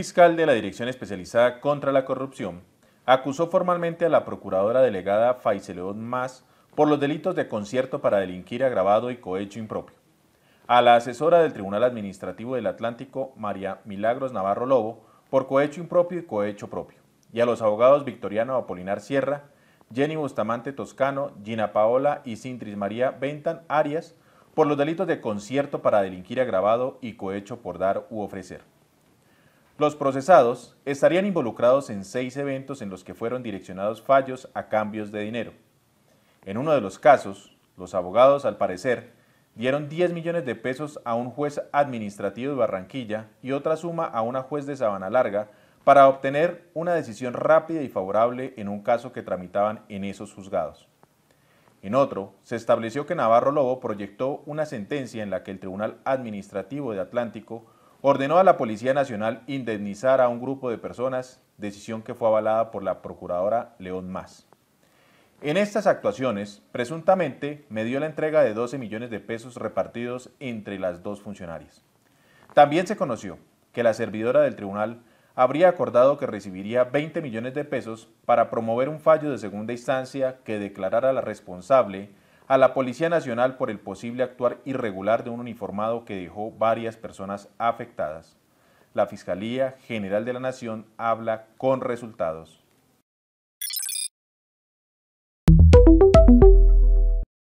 fiscal de la Dirección Especializada contra la Corrupción acusó formalmente a la procuradora delegada León Más por los delitos de concierto para delinquir agravado y cohecho impropio. A la asesora del Tribunal Administrativo del Atlántico, María Milagros Navarro Lobo, por cohecho impropio y cohecho propio. Y a los abogados Victoriano Apolinar Sierra, Jenny Bustamante Toscano, Gina Paola y Cintris María Bentan Arias por los delitos de concierto para delinquir agravado y cohecho por dar u ofrecer. Los procesados estarían involucrados en seis eventos en los que fueron direccionados fallos a cambios de dinero. En uno de los casos, los abogados, al parecer, dieron 10 millones de pesos a un juez administrativo de Barranquilla y otra suma a una juez de Sabana Larga para obtener una decisión rápida y favorable en un caso que tramitaban en esos juzgados. En otro, se estableció que Navarro Lobo proyectó una sentencia en la que el Tribunal Administrativo de Atlántico Ordenó a la Policía Nacional indemnizar a un grupo de personas, decisión que fue avalada por la Procuradora León Más. En estas actuaciones, presuntamente, me dio la entrega de 12 millones de pesos repartidos entre las dos funcionarias. También se conoció que la servidora del tribunal habría acordado que recibiría 20 millones de pesos para promover un fallo de segunda instancia que declarara la responsable a la Policía Nacional por el posible actuar irregular de un uniformado que dejó varias personas afectadas. La Fiscalía General de la Nación habla con resultados.